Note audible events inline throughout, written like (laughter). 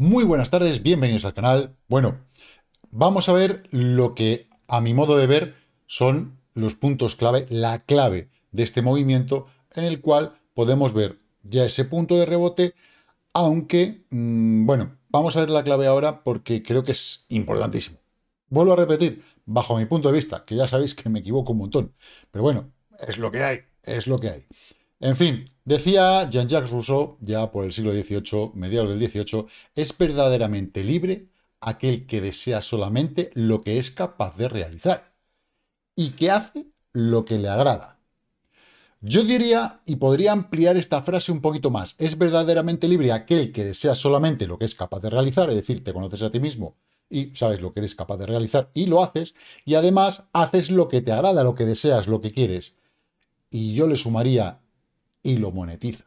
Muy buenas tardes, bienvenidos al canal. Bueno, vamos a ver lo que a mi modo de ver son los puntos clave, la clave de este movimiento en el cual podemos ver ya ese punto de rebote, aunque, mm, bueno, vamos a ver la clave ahora porque creo que es importantísimo. Vuelvo a repetir, bajo mi punto de vista, que ya sabéis que me equivoco un montón, pero bueno, es lo que hay, es lo que hay. En fin, Decía Jean-Jacques Rousseau, ya por el siglo XVIII, mediados del XVIII, es verdaderamente libre aquel que desea solamente lo que es capaz de realizar y que hace lo que le agrada. Yo diría, y podría ampliar esta frase un poquito más, es verdaderamente libre aquel que desea solamente lo que es capaz de realizar, es decir, te conoces a ti mismo y sabes lo que eres capaz de realizar y lo haces, y además haces lo que te agrada, lo que deseas, lo que quieres. Y yo le sumaría y lo monetizas.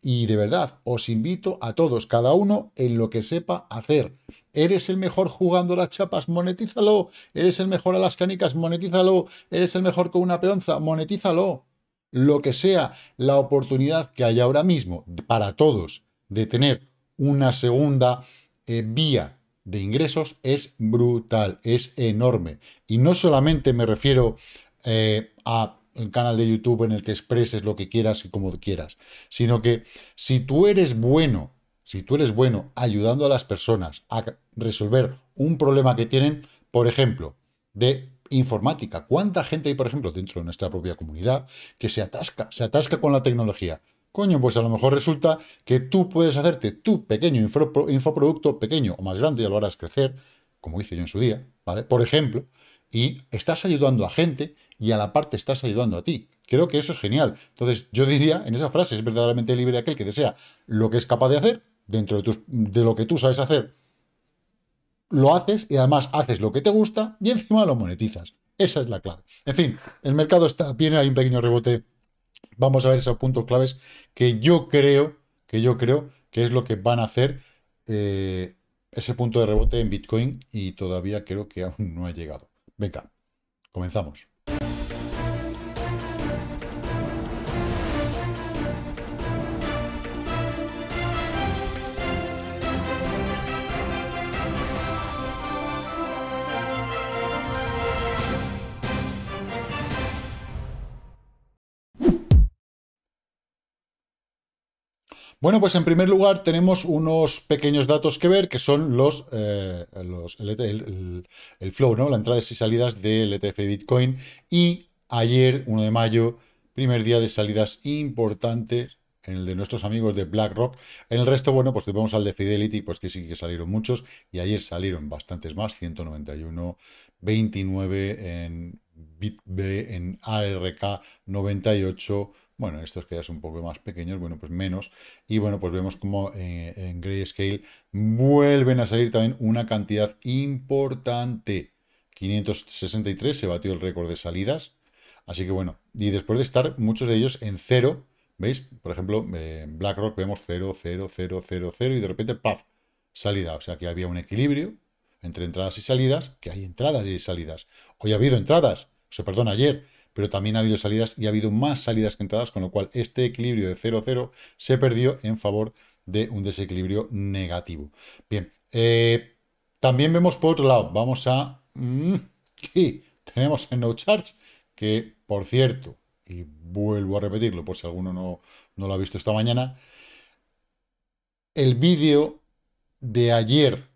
Y de verdad, os invito a todos, cada uno en lo que sepa hacer. ¿Eres el mejor jugando las chapas? Monetízalo. ¿Eres el mejor a las canicas? Monetízalo. ¿Eres el mejor con una peonza? Monetízalo. Lo que sea, la oportunidad que hay ahora mismo para todos de tener una segunda eh, vía de ingresos es brutal, es enorme. Y no solamente me refiero eh, a el canal de YouTube en el que expreses lo que quieras y como quieras, sino que si tú eres bueno, si tú eres bueno ayudando a las personas a resolver un problema que tienen, por ejemplo, de informática. ¿Cuánta gente hay, por ejemplo, dentro de nuestra propia comunidad que se atasca, se atasca con la tecnología? Coño, pues a lo mejor resulta que tú puedes hacerte tu pequeño infoproducto, pequeño o más grande, y lo harás crecer, como hice yo en su día, ¿vale? Por ejemplo, y estás ayudando a gente y a la parte estás ayudando a ti. Creo que eso es genial. Entonces, yo diría, en esa frase, es verdaderamente libre aquel que desea lo que es capaz de hacer, dentro de, tus, de lo que tú sabes hacer, lo haces y además haces lo que te gusta y encima lo monetizas. Esa es la clave. En fin, el mercado está, viene, hay un pequeño rebote. Vamos a ver esos puntos claves que yo creo, que yo creo que es lo que van a hacer eh, ese punto de rebote en Bitcoin y todavía creo que aún no ha llegado. Venga, comenzamos. Bueno, pues en primer lugar tenemos unos pequeños datos que ver, que son los, eh, el, flow, ¿no? la entrada y salidas del ETF Bitcoin. Y ayer, 1 de mayo, primer día de salidas importantes en el de nuestros amigos de BlackRock. En el resto, bueno, pues vamos al de Fidelity, pues que sí que salieron muchos, y ayer salieron bastantes más, 191, 29 en, BitB, en ARK, 98, bueno, estos que ya son un poco más pequeños, bueno, pues menos. Y bueno, pues vemos como eh, en grayscale vuelven a salir también una cantidad importante. 563 se batió el récord de salidas. Así que bueno, y después de estar muchos de ellos en cero, ¿veis? Por ejemplo, en eh, BlackRock vemos cero, cero, cero, cero, cero, y de repente, ¡paf! Salida. O sea, que había un equilibrio entre entradas y salidas, que hay entradas y salidas. Hoy ha habido entradas, o sea, perdón, ayer pero también ha habido salidas y ha habido más salidas que entradas, con lo cual este equilibrio de 0-0 se perdió en favor de un desequilibrio negativo. Bien, eh, también vemos por otro lado, vamos a... Mm, sí, tenemos en No Charge, que por cierto, y vuelvo a repetirlo por si alguno no, no lo ha visto esta mañana, el vídeo de ayer,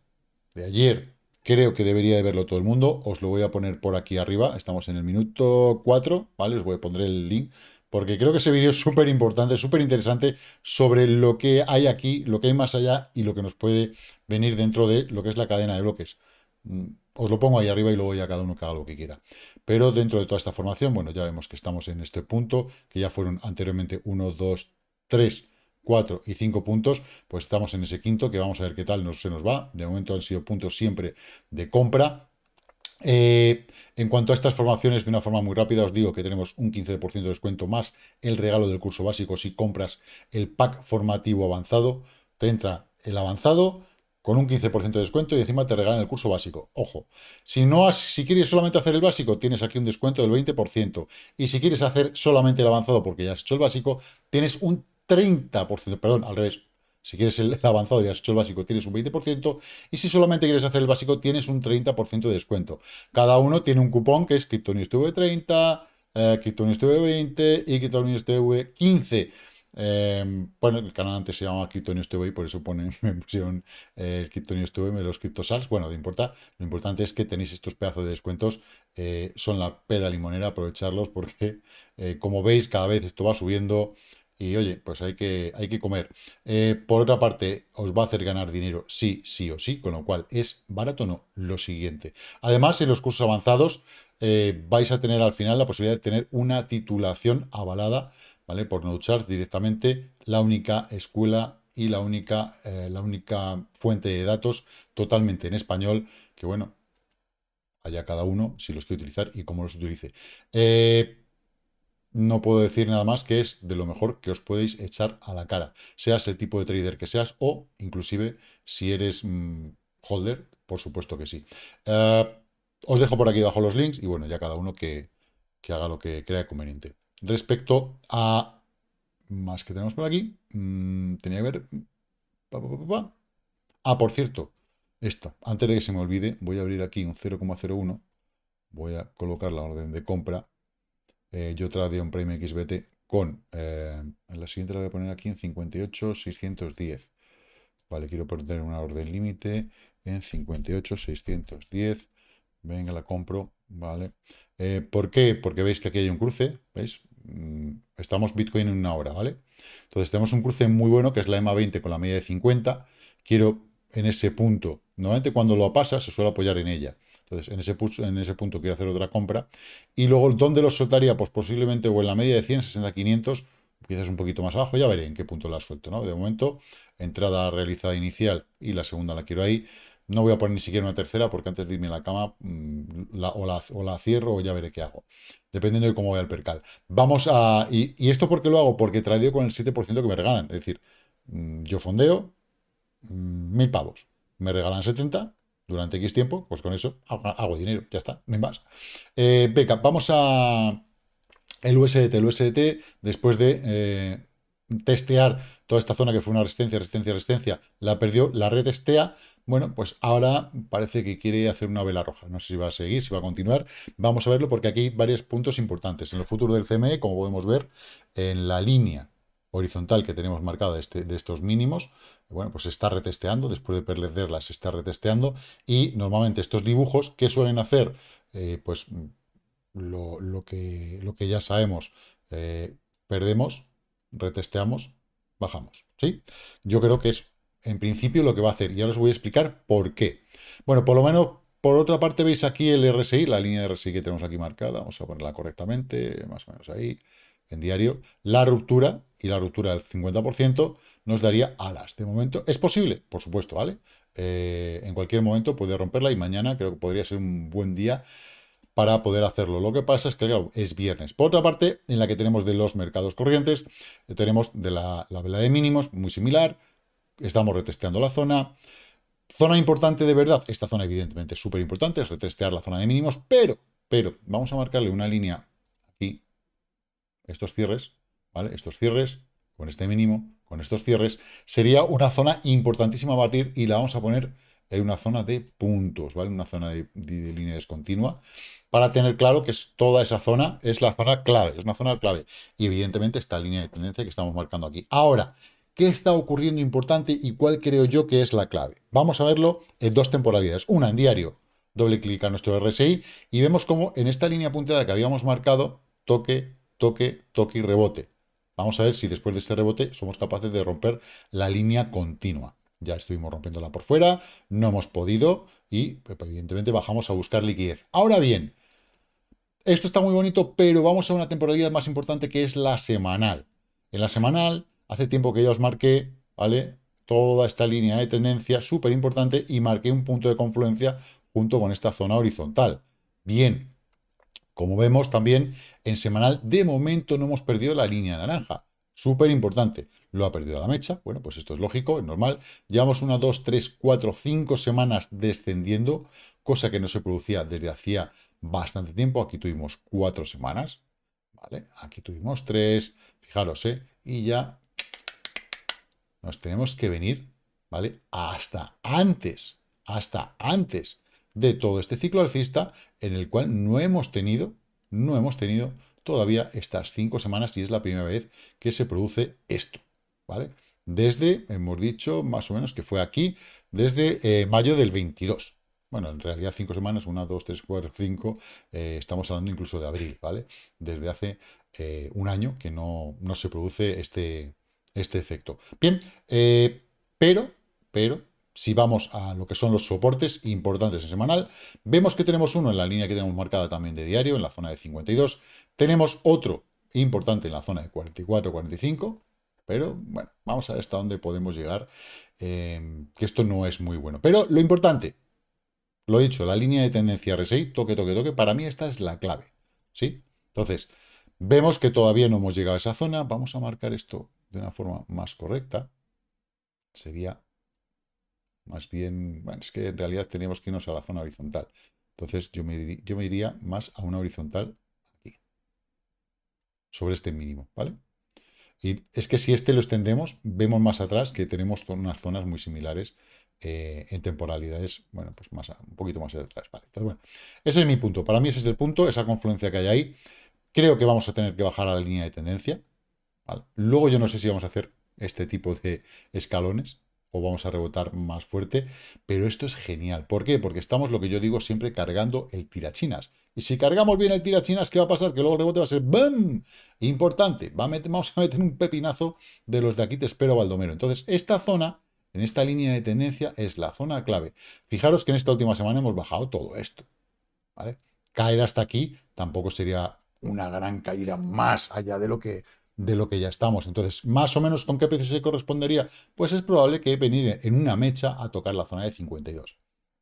de ayer, Creo que debería de verlo todo el mundo. Os lo voy a poner por aquí arriba. Estamos en el minuto 4, ¿vale? Os voy a poner el link. Porque creo que ese vídeo es súper importante, súper interesante sobre lo que hay aquí, lo que hay más allá y lo que nos puede venir dentro de lo que es la cadena de bloques. Mm, os lo pongo ahí arriba y luego ya cada uno que haga lo que quiera. Pero dentro de toda esta formación, bueno, ya vemos que estamos en este punto, que ya fueron anteriormente 1, 2, 3 4 y 5 puntos, pues estamos en ese quinto que vamos a ver qué tal no se nos va. De momento han sido puntos siempre de compra. Eh, en cuanto a estas formaciones, de una forma muy rápida, os digo que tenemos un 15% de descuento más el regalo del curso básico si compras el pack formativo avanzado. Te entra el avanzado, con un 15% de descuento y encima te regalan el curso básico. Ojo, si, no si quieres solamente hacer el básico, tienes aquí un descuento del 20%. Y si quieres hacer solamente el avanzado porque ya has hecho el básico, tienes un 30%, perdón, al revés. Si quieres el avanzado y has hecho el básico, tienes un 20%. Y si solamente quieres hacer el básico, tienes un 30% de descuento. Cada uno tiene un cupón que es Kryptonius TV30, eh, 20 y Kryptonius TV15. Em, bueno, el canal antes se llamaba Kryptonius TV y por eso ponen, eh, me pusieron el Kryptonius TV de los CryptoSars. Bueno, no importa. Lo importante es que tenéis estos pedazos de descuentos. Eh, son la pera limonera, aprovecharlos porque, eh, como veis, cada vez esto va subiendo. Y oye, pues hay que, hay que comer. Eh, por otra parte, os va a hacer ganar dinero sí, sí o sí, con lo cual es barato no lo siguiente. Además, en los cursos avanzados eh, vais a tener al final la posibilidad de tener una titulación avalada, ¿vale? Por no NoChart directamente, la única escuela y la única, eh, la única fuente de datos totalmente en español, que bueno, allá cada uno si los quiere utilizar y cómo los utilice. Eh, no puedo decir nada más que es de lo mejor que os podéis echar a la cara, seas el tipo de trader que seas o inclusive si eres mm, holder, por supuesto que sí. Eh, os dejo por aquí abajo los links y bueno, ya cada uno que, haga lo que crea conveniente. Respecto a más que tenemos por aquí, mm, tenía que ver... ah, por cierto, esto. antes de que se me olvide, voy a abrir aquí un 0,01, voy a colocar la orden de compra eh, yo tradeo un Prime XBT con, eh, la siguiente la voy a poner aquí en 58,610. Vale, quiero poner una orden límite en 58,610. Venga, la compro, vale. Eh, ¿Por qué? Porque veis que aquí hay un cruce, ¿veis? Mm, estamos Bitcoin en una hora, ¿vale? Entonces tenemos un cruce muy bueno que es la EMA20 con la media de 50. Quiero en ese punto, normalmente cuando lo pasa se suele apoyar en ella. Entonces, en ese, punto, quiero hacer otra compra. Y luego, ¿dónde los soltaría? Pues posiblemente o en la media de 100, 60, 500, quizás un poquito más abajo, ya veré en qué punto la suelto, ¿no? De momento, entrada realizada inicial y la segunda la quiero ahí. No voy a poner ni siquiera una tercera porque antes de irme a la cama mm, o, la, cierro o ya veré qué hago. Dependiendo de cómo vaya el percal. Vamos a... ¿Y, esto por qué lo hago? Porque traído con el 7% que me regalan. Es decir, mm, yo fondeo mm, mil pavos. Me regalan 70, durante X tiempo, pues con eso hago, dinero, ya está, no hay más. beca eh, vamos a el USDT. El USDT, después de eh, testear toda esta zona que fue una resistencia, resistencia, resistencia, la perdió, la red re-testea. Bueno, pues ahora parece que quiere hacer una vela roja. No sé si va a seguir, si va a continuar. Vamos a verlo porque aquí hay varios puntos importantes. En el futuro del CME, como podemos ver, en la línea horizontal que tenemos marcada este, de estos mínimos, bueno, pues se está retesteando, después de perderla se está retesteando, y normalmente estos dibujos, que suelen hacer? Eh, pues lo, que, lo, que, ya sabemos, eh, perdemos, retesteamos, bajamos, ¿sí? Yo creo que es, en principio, lo que va a hacer, y ahora os voy a explicar por qué. Bueno, por lo menos por otra parte, veis aquí el RSI, la línea de RSI que tenemos aquí marcada. Vamos a ponerla correctamente, más o menos ahí en diario, la ruptura y la ruptura del 50% nos daría alas. De momento, es posible, por supuesto, ¿vale? Eh, en cualquier momento puede romperla y mañana creo que podría ser un buen día para poder hacerlo. Lo que pasa es que, claro, es viernes. Por otra parte, en la que tenemos de los mercados corrientes, eh, tenemos de la, vela de mínimos, muy similar, estamos retesteando la zona. Zona importante de verdad, esta zona evidentemente es súper importante, es retestear la zona de mínimos, pero, pero, vamos a marcarle una línea aquí estos cierres, ¿vale? Estos cierres, con este mínimo, con estos cierres, sería una zona importantísima a batir y la vamos a poner en una zona de puntos, ¿vale? Una zona de, línea descontinua, para tener claro que toda esa zona es la zona clave, es una zona clave. Y evidentemente esta línea de tendencia que estamos marcando aquí. Ahora, ¿qué está ocurriendo importante y cuál creo yo que es la clave? Vamos a verlo en dos temporalidades. Una, en diario, doble clic a nuestro RSI y vemos cómo en esta línea punteada que habíamos marcado, toque, toque, toque y rebote. Vamos a ver si después de este rebote somos capaces de romper la línea continua. Ya estuvimos rompiéndola por fuera, no hemos podido y pues, evidentemente bajamos a buscar liquidez. Ahora bien, esto está muy bonito, pero vamos a una temporalidad más importante que es la semanal. En la semanal, hace tiempo que ya os marqué, ¿vale? Toda esta línea de tendencia súper importante y marqué un punto de confluencia junto con esta zona horizontal. Bien, como vemos también en semanal, de momento no hemos perdido la línea naranja. Súper importante. Lo ha perdido la mecha. Bueno, pues esto es lógico, es normal. Llevamos una, dos, tres, cuatro, cinco semanas descendiendo, cosa que no se producía desde hacía bastante tiempo. Aquí tuvimos cuatro semanas. ¿Vale? Aquí tuvimos tres. Fijaros, ¿eh? Y ya nos tenemos que venir, ¿vale? Hasta antes, hasta antes de todo este ciclo alcista en el cual no hemos tenido no hemos tenido todavía estas cinco semanas y es la primera vez que se produce esto, ¿vale? Desde, hemos dicho más o menos que fue aquí, desde eh, mayo del 22. Bueno, en realidad cinco semanas, una, dos, tres, cuatro, cinco, eh, estamos hablando incluso de abril, ¿vale? Desde hace eh, un año que no, no, se produce este, este efecto. Bien, pero, pero, si vamos a lo que son los soportes importantes en semanal, vemos que tenemos uno en la línea que tenemos marcada también de diario, en la zona de 52. Tenemos otro importante en la zona de 44, 45. Pero bueno, vamos a ver hasta dónde podemos llegar, eh, que esto no es muy bueno. Pero lo importante, lo he dicho, la línea de tendencia R6, toque, toque, toque, para mí esta es la clave. ¿sí? Entonces, vemos que todavía no hemos llegado a esa zona. Vamos a marcar esto de una forma más correcta. Sería más bien, bueno, es que en realidad tenemos que irnos a la zona horizontal. Entonces yo me, yo me iría más a una horizontal aquí. Sobre este mínimo, ¿vale? Y es que si este lo extendemos, vemos más atrás que tenemos unas zonas muy similares eh, en temporalidades, bueno, pues más un poquito más atrás. Vale, bueno, ese es mi punto. Para mí ese es el punto, esa confluencia que hay ahí. Creo que vamos a tener que bajar a la línea de tendencia. Luego yo no sé si vamos a hacer este tipo de escalones, o vamos a rebotar más fuerte, pero esto es genial. ¿Por qué? Porque estamos, lo que yo digo, siempre cargando el tirachinas. Y si cargamos bien el tirachinas, ¿qué va a pasar? Que luego el rebote va a ser ¡BAM! Importante, vamos a meter un pepinazo de los de aquí te espero, Baldomero. Entonces, esta zona, en esta línea de tendencia, es la zona clave. Fijaros que en esta última semana hemos bajado todo esto. ¿vale? Caer hasta aquí tampoco sería una gran caída más allá de lo que de lo que ya estamos. Entonces, más o menos con qué precio se correspondería, pues es probable que venir en una mecha a tocar la zona de 52.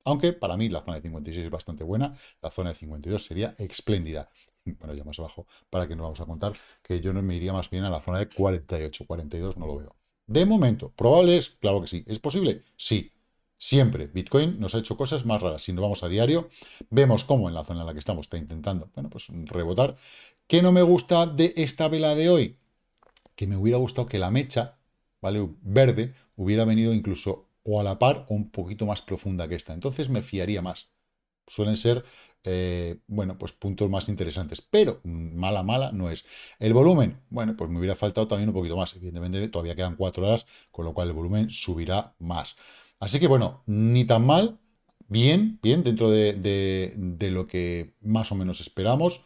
Aunque para mí la zona de 56 es bastante buena, la zona de 52 sería espléndida. Bueno, ya más abajo, para que no vamos a contar, que yo no me iría más bien a la zona de 48, 42 no lo veo. De momento, ¿probable es? Claro que sí. ¿Es posible? Sí. Siempre Bitcoin nos ha hecho cosas más raras. Si nos vamos a diario, vemos cómo en la zona en la que estamos está intentando, bueno, pues rebotar. ¿Qué no me gusta de esta vela de hoy? que me hubiera gustado que la mecha, ¿vale? Verde, hubiera venido incluso o a la par o un poquito más profunda que esta. Entonces me fiaría más. Suelen ser, eh, bueno, pues puntos más interesantes, pero mala, mala no es. El volumen, bueno, pues me hubiera faltado también un poquito más. Evidentemente todavía quedan cuatro horas, con lo cual el volumen subirá más. Así que bueno, ni tan mal, bien, bien, dentro de, de, de lo que más o menos esperamos.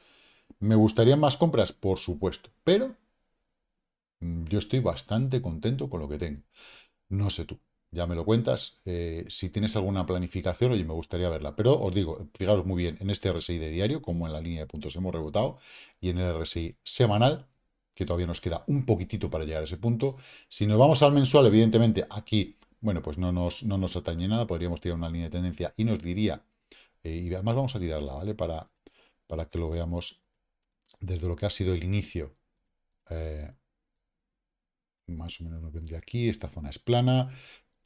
¿Me gustaría más compras? Por supuesto, pero Mm, yo estoy bastante contento con lo que tengo. No sé tú, ya me lo cuentas. Eh, si tienes alguna planificación, oye, me gustaría verla. Pero os digo, fijaros muy bien, en este RSI de diario, como en la línea de puntos hemos rebotado, y en el RSI semanal, que todavía nos queda un poquitito para llegar a ese punto. Si nos vamos al mensual, evidentemente aquí, bueno, pues no nos, no nos atañe nada, podríamos tirar una línea de tendencia y nos diría, eh, y además vamos a tirarla, ¿vale? Para, para que lo veamos desde lo que ha sido el inicio. Eh, más o menos nos vendría aquí, esta zona es plana,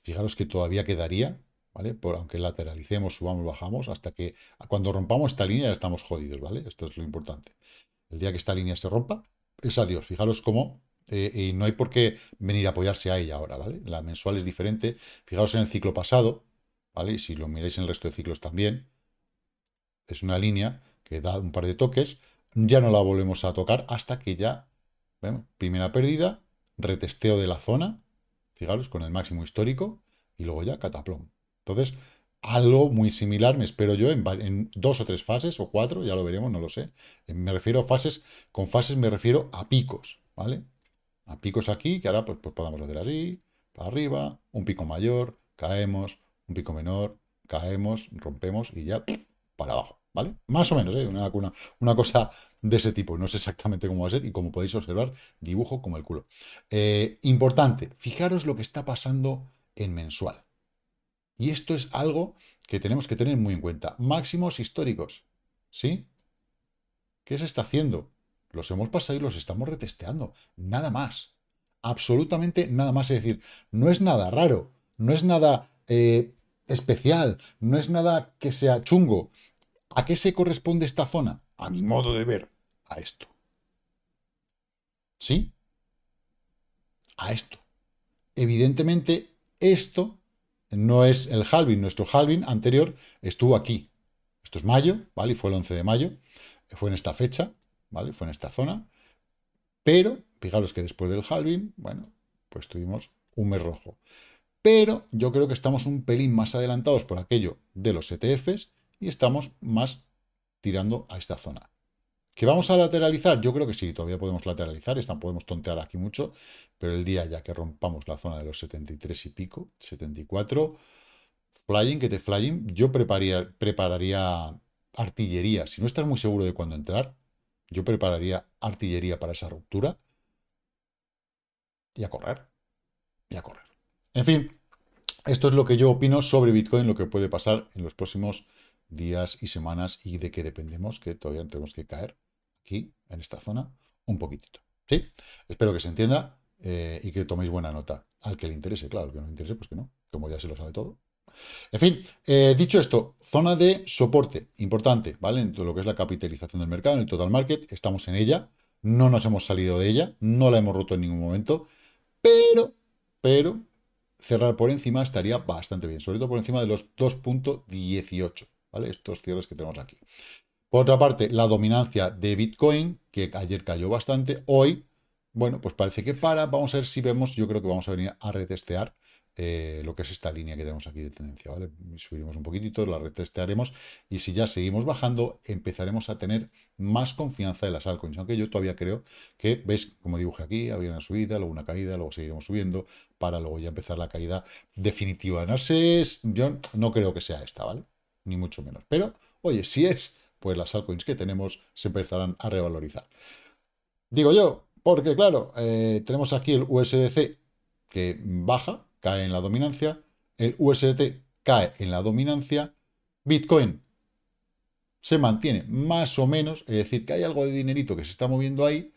fijaros que todavía quedaría, ¿vale? Por, aunque lateralicemos, subamos, bajamos, hasta que cuando rompamos esta línea ya estamos jodidos, ¿vale? Esto es lo importante. El día que esta línea se rompa, es adiós. Fijaros cómo eh, y no hay por qué venir a apoyarse a ella ahora, ¿vale? La mensual es diferente. Fijaros en el ciclo pasado, ¿vale? Y si lo miráis en el resto de ciclos también, es una línea que da un par de toques, ya no la volvemos a tocar hasta que ya, primera pérdida, retesteo de la zona, fijaros, con el máximo histórico, y luego ya cataplón. Entonces, algo muy similar me espero yo en, dos o tres fases, o cuatro, ya lo veremos, no lo sé. Eh, me refiero a fases, con fases me refiero a picos, ¿vale? A picos aquí, que ahora pues, pues podamos hacer así, para arriba, un pico mayor, caemos, un pico menor, caemos, rompemos y ya para abajo. ¿vale? Más o menos, ¿eh? una, cosa de ese tipo. No sé exactamente cómo va a ser y como podéis observar, dibujo como el culo. Eh, importante, fijaros lo que está pasando en mensual. Y esto es algo que tenemos que tener muy en cuenta. Máximos históricos, ¿sí? ¿Qué se está haciendo? Los hemos pasado y los estamos retesteando. Nada más. Absolutamente nada más. Es decir, no es nada raro, no es nada eh, especial, no es nada que sea chungo ¿A qué se corresponde esta zona? A mi modo de ver, a esto. ¿Sí? A esto. Evidentemente, esto no es el halving. Nuestro halving anterior estuvo aquí. Esto es mayo, ¿vale? Y fue el 11 de mayo. Fue en esta fecha, ¿vale? Fue en esta zona. Pero, fijaros que después del halving, bueno, pues tuvimos un mes rojo. Pero yo creo que estamos un pelín más adelantados por aquello de los ETFs y estamos más tirando a esta zona. ¿Que vamos a lateralizar? Yo creo que sí, todavía podemos lateralizar, podemos tontear aquí mucho, pero el día ya que rompamos la zona de los 73 y pico, 74, flying, que te flying, yo prepararía, prepararía artillería. Si no estás muy seguro de cuándo entrar, yo prepararía artillería para esa ruptura y a correr, y a correr. En fin, esto es lo que yo opino sobre Bitcoin, lo que puede pasar en los próximos días y semanas y de que dependemos, que todavía tenemos que caer aquí, en esta zona, un poquitito. ¿Sí? Espero que se entienda eh, y que toméis buena nota. Al que le interese, claro, al que no le interese, pues que no, como ya se lo sabe todo. En fin, eh, dicho esto, zona de soporte, importante, ¿vale? En todo lo que es la capitalización del mercado, en el total market, estamos en ella, no nos hemos salido de ella, no la hemos roto en ningún momento, pero, pero, cerrar por encima estaría bastante bien, sobre todo por encima de los 2.18. ¿vale? Estos cierres que tenemos aquí. Por otra parte, la dominancia de Bitcoin, que ayer cayó bastante, hoy, bueno, pues parece que para. Vamos a ver si vemos, yo creo que vamos a venir a retestear eh, lo que es esta línea que tenemos aquí de tendencia, ¿vale? Subiremos un poquitito, la retestearemos y si ya seguimos bajando, empezaremos a tener más confianza de las altcoins, aunque yo todavía creo que, veis, como dibujé aquí, había una subida, luego una caída, luego seguiremos subiendo para luego ya empezar la caída definitiva. No sé, yo no creo que sea esta, ¿vale? ni mucho menos. Pero, oye, si es, pues las altcoins que tenemos se empezarán a revalorizar. Digo yo, porque claro, eh, tenemos aquí el USDC que baja, cae en la dominancia, el USDT cae en la dominancia, Bitcoin se mantiene más o menos, es decir, que hay algo de dinerito que se está moviendo ahí,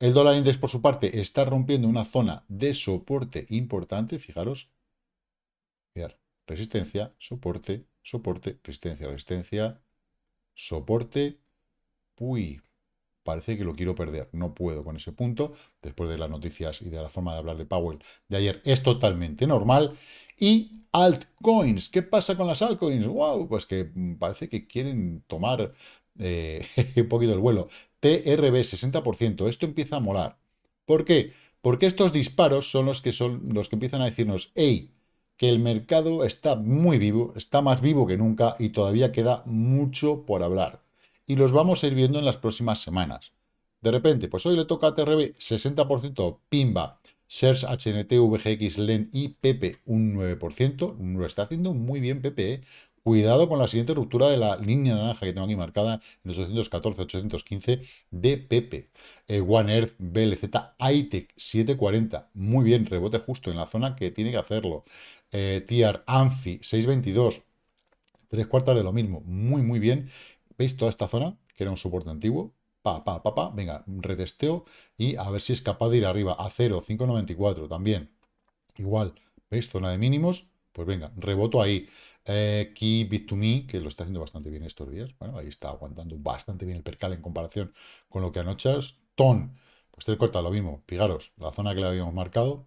el dólar index, por su parte, está rompiendo una zona de soporte importante. Fijaros. resistencia, soporte, soporte, resistencia, resistencia, soporte, uy, parece que lo quiero perder, no puedo con ese punto, después de las noticias y de la forma de hablar de Powell de ayer, es totalmente normal, y altcoins, ¿qué pasa con las altcoins? Wow, pues que parece que quieren tomar eh, (laughs) un poquito el vuelo, TRB 60%, esto empieza a molar, ¿por qué? Porque estos disparos son los que son los que empiezan a decirnos, ey que el mercado está muy vivo, está más vivo que nunca y todavía queda mucho por hablar. Y los vamos a ir viendo en las próximas semanas. De repente, pues hoy le toca a TRB 60%, Pimba, Shares, HNT, VGX, LEN y Pepe un 9%. Lo está haciendo muy bien Pepe, ¿eh? Cuidado con la siguiente ruptura de la línea naranja que tengo aquí marcada en los 814-815 de Pepe. Eh, One Earth, BLZ, ITEC 740. Muy bien, rebote justo en la zona que tiene que hacerlo eh, TIAR, ANFI, 622, tres cuartas de lo mismo, muy, muy bien. ¿Veis toda esta zona? Que era un soporte antiguo, pa, pa, pa, pa, venga, retesteo y a ver si es capaz de ir arriba a 0, 5,94 también. Igual, ¿veis? Zona de mínimos, pues venga, reboto ahí. Eh, Key bit me que lo está haciendo bastante bien estos días, bueno, ahí está aguantando bastante bien el percal en comparación con lo que anoche. Ton, pues tres cuartas lo mismo, fijaros, la zona que le habíamos marcado,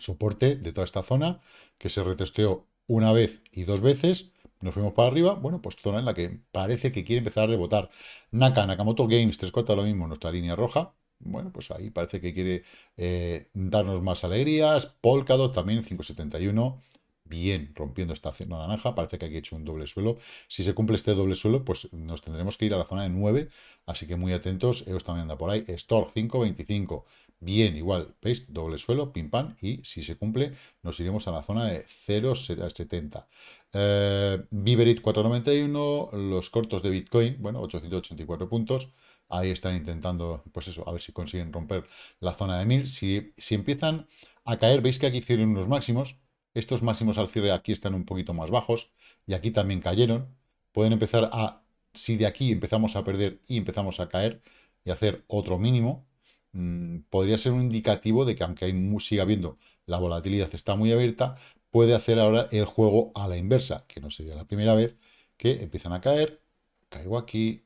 soporte de toda esta zona, que se retesteó una vez y dos veces, nos fuimos para arriba, bueno, pues zona en la que parece que quiere empezar a rebotar. Naka, Nakamoto Games, tres 4 lo mismo, nuestra línea roja, bueno, pues ahí parece que quiere eh, darnos más alegrías. Polkadot también, 571 bien rompiendo esta zona naranja, parece que aquí he hecho un doble suelo, si se cumple este doble suelo, pues nos tendremos que ir a la zona de 9, así que muy atentos, EOS también anda por ahí, Store 5.25, Bien, igual, ¿veis? Doble suelo, pim pam, y si se cumple, nos iremos a la zona de 0,70. Eh, 491, los cortos de Bitcoin, bueno, 884 puntos. Ahí están intentando, pues eso, a ver si consiguen romper la zona de 1000. Si, si empiezan a caer, veis que aquí hicieron unos máximos. Estos máximos al cierre aquí están un poquito más bajos y aquí también cayeron. Pueden empezar a, si de aquí empezamos a perder y empezamos a caer y hacer otro mínimo, Mm, podría ser un indicativo de que aunque hay, siga habiendo la volatilidad está muy abierta, puede hacer ahora el juego a la inversa, que no sería la primera vez que empiezan a caer, caigo aquí,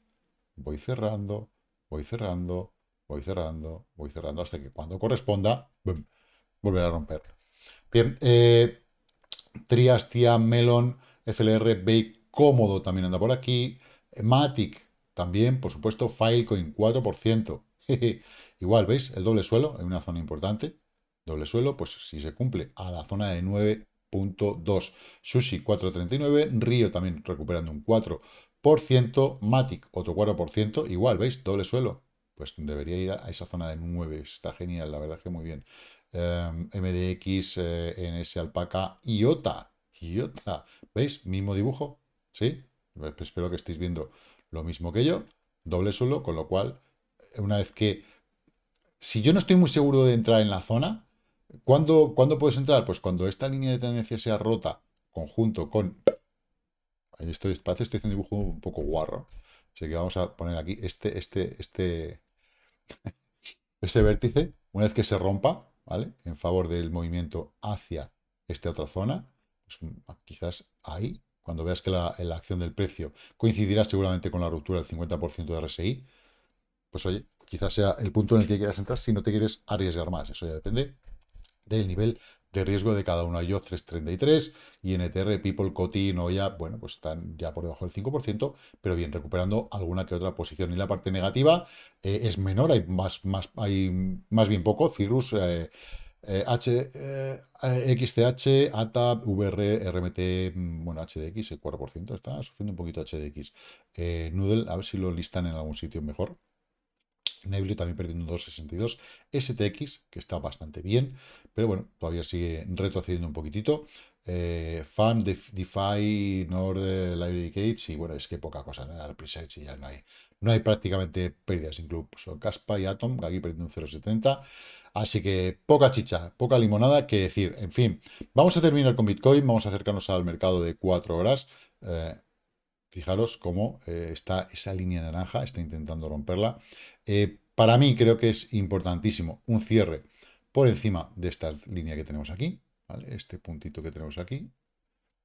voy cerrando, voy cerrando, voy cerrando, voy cerrando, hasta que cuando corresponda, volverá a romper. Bien, eh, Triastia, Melon, FLR, Bake, cómodo también anda por aquí, Matic también, por supuesto, Filecoin 4%. Igual, ¿veis? El doble suelo en una zona importante. Doble suelo, pues si se cumple a la zona de 9.2. Sushi 4.39. Río también recuperando un 4%. Matic otro 4%. Igual, ¿veis? Doble suelo. Pues debería ir a esa zona de 9. Está genial, la verdad que muy bien. MDX, em, en eh, ese Alpaca, IOTA. IOTA. ¿Veis? Mismo dibujo. ¿Sí? Pues espero que estéis viendo lo mismo que yo. Doble suelo, con lo cual, una vez que si yo no estoy muy seguro de entrar en la zona, ¿cuándo, puedes entrar? Pues cuando esta línea de tendencia sea rota, conjunto con... Ahí estoy, parece estoy haciendo dibujo un poco guarro. Así que vamos a poner aquí este, este, este... (laughs) ese vértice, una vez que se rompa, ¿vale? En favor del movimiento hacia esta otra zona, pues, quizás ahí, cuando veas que la, la acción del precio coincidirá seguramente con la ruptura del 50% de RSI, pues oye, quizás sea el punto en el que quieras entrar si no te quieres arriesgar más. Eso ya depende del nivel de riesgo de cada uno. Yo 333 y NTR, People, Cotin Oya. bueno, pues están ya por debajo del 5%, pero bien, recuperando alguna que otra posición. Y la parte negativa eh, es menor, hay más, más, hay más bien poco. Cirrus, eh, eh, H, XCH, ATAP, VR, RMT, mm, bueno, HDX, el 4% está sufriendo un poquito HDX. Noodle, a ver si lo listan en algún sitio mejor también perdiendo un 2,62. STX, que está bastante bien, pero bueno, todavía sigue retrocediendo un poquitito. Eh, FAN, de DeFi, Nord, Library Gates, y bueno, es que poca cosa, ¿no? presage y ya no hay, no hay prácticamente pérdidas, incluso Caspa y Atom, que aquí perdiendo un 0,70. Así que poca chicha, poca limonada que decir. En fin, vamos a terminar con Bitcoin, vamos a acercarnos al mercado de 4 horas. Eh, fijaros cómo eh, está esa línea naranja, está intentando romperla. Eh, para mí creo que es importantísimo un cierre por encima de esta línea que tenemos aquí, este puntito que tenemos aquí,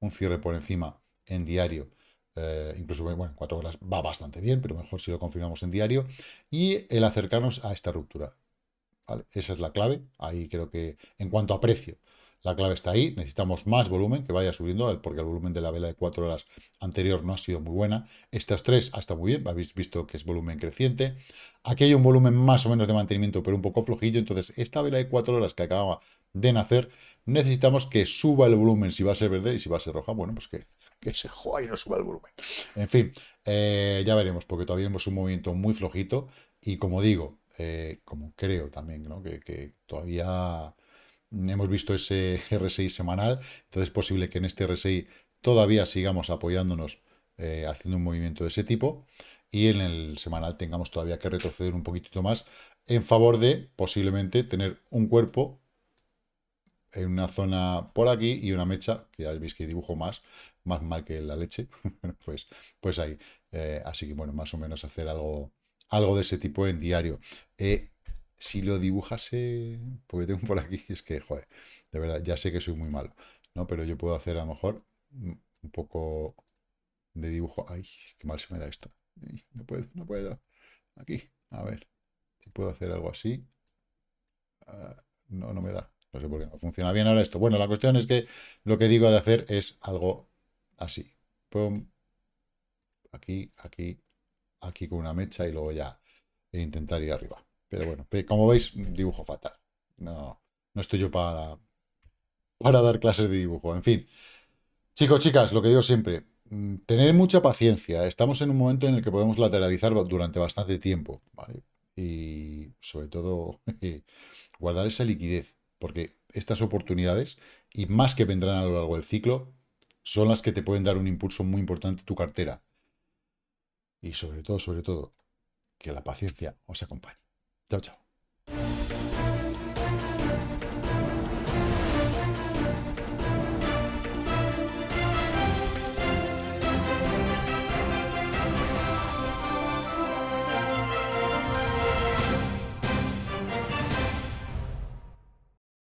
un cierre por encima en diario, eh, incluso bueno, en cuatro horas va bastante bien, pero mejor si lo confirmamos en diario, y el acercarnos a esta ruptura. Esa es la clave, ahí creo que en cuanto a precio, la clave está ahí, necesitamos más volumen, que vaya subiendo, porque el volumen de la vela de cuatro horas anterior no ha sido muy buena. Estas tres hasta muy bien, habéis visto que es volumen creciente. Aquí hay un volumen más o menos de mantenimiento, pero un poco flojillo, entonces esta vela de cuatro horas que acababa de nacer, necesitamos que suba el volumen, si va a ser verde y si va a ser roja, bueno, pues que, que se joda y no suba el volumen. En fin, eh, ya veremos, porque todavía hemos un movimiento muy flojito y como digo, eh, como creo también, ¿no? que todavía Hemos visto ese (laughs) RSI semanal, entonces es posible que en este RSI todavía sigamos apoyándonos eh, haciendo un movimiento de ese tipo y en el semanal tengamos todavía que retroceder un poquitito más en favor de posiblemente tener un cuerpo en una zona por aquí y una mecha, que ya veis que dibujo más, más mal que la leche, (laughs) pues, pues ahí. Eh, así que bueno, más o menos hacer algo, algo de ese tipo en diario. Eh, si lo dibujase, porque tengo por aquí, (laughs) es que, joder, de verdad, ya sé que soy muy malo, ¿no? Pero yo puedo hacer a lo mejor mm, un poco de dibujo. Ay, qué mal se me da esto. no puedo, no puedo. Aquí, a ver, si puedo hacer algo así. Ah, no, no me da. No sé por qué no funciona bien ahora esto. Bueno, la cuestión es que lo que digo de hacer es algo así. Pum. Aquí, aquí, aquí con una mecha y luego ya e intentar ir arriba. Pero bueno, como veis, dibujo fatal. No, no estoy yo para, para dar clases de dibujo. En fin, chicos, chicas, lo que digo siempre, mm, tener mucha paciencia. Estamos en un momento en el que podemos lateralizar durante bastante tiempo, Y sobre todo, (laughs) eh, guardar esa liquidez, porque estas oportunidades, y más que vendrán a lo largo del ciclo, son las que te pueden dar un impulso muy importante a tu cartera. Y sobre todo, sobre todo, que la paciencia os acompañe. Chao, chao.